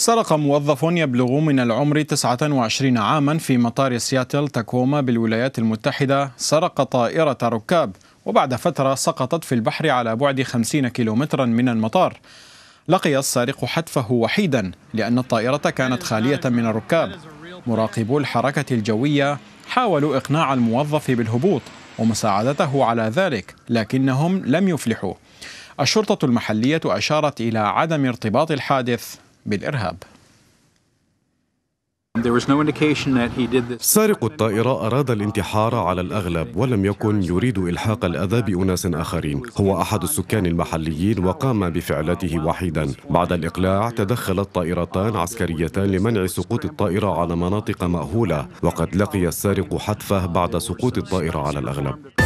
سرق موظف يبلغ من العمر 29 عاما في مطار سياتل تاكوما بالولايات المتحدة سرق طائرة ركاب وبعد فترة سقطت في البحر على بعد 50 كيلومترا من المطار لقي السارق حتفه وحيدا لأن الطائرة كانت خالية من الركاب مراقبو الحركة الجوية حاولوا إقناع الموظف بالهبوط ومساعدته على ذلك لكنهم لم يفلحوا الشرطة المحلية أشارت إلى عدم ارتباط الحادث بالإرهاب سارق الطائرة أراد الانتحار على الأغلب ولم يكن يريد إلحاق الأذى بأناس آخرين هو أحد السكان المحليين وقام بفعلته وحيدا بعد الإقلاع تدخلت طائرتان عسكريتان لمنع سقوط الطائرة على مناطق مأهولة وقد لقي السارق حتفه بعد سقوط الطائرة على الأغلب